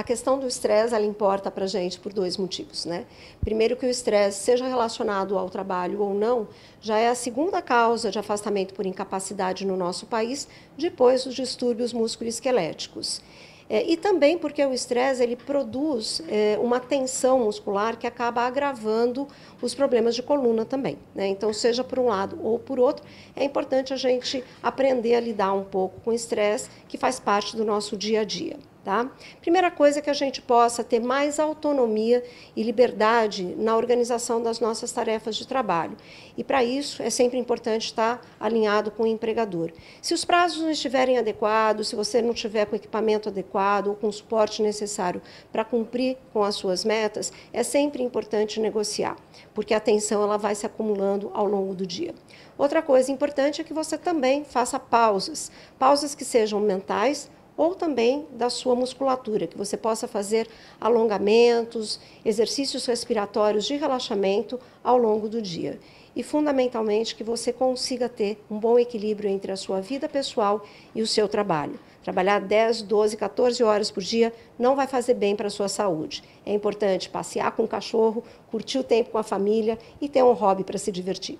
A questão do estresse, ela importa para a gente por dois motivos, né? Primeiro que o estresse, seja relacionado ao trabalho ou não, já é a segunda causa de afastamento por incapacidade no nosso país, depois dos distúrbios musculoesqueléticos. É, e também porque o estresse ele produz é, uma tensão muscular que acaba agravando os problemas de coluna também. Né? Então, seja por um lado ou por outro, é importante a gente aprender a lidar um pouco com o estresse que faz parte do nosso dia a dia. Tá? Primeira coisa é que a gente possa ter mais autonomia e liberdade na organização das nossas tarefas de trabalho. E para isso é sempre importante estar alinhado com o empregador. Se os prazos não estiverem adequados, se você não tiver com o equipamento adequado ou com o suporte necessário para cumprir com as suas metas, é sempre importante negociar, porque a tensão ela vai se acumulando ao longo do dia. Outra coisa importante é que você também faça pausas, pausas que sejam mentais, ou também da sua musculatura, que você possa fazer alongamentos, exercícios respiratórios de relaxamento ao longo do dia. E fundamentalmente que você consiga ter um bom equilíbrio entre a sua vida pessoal e o seu trabalho. Trabalhar 10, 12, 14 horas por dia não vai fazer bem para a sua saúde. É importante passear com o cachorro, curtir o tempo com a família e ter um hobby para se divertir.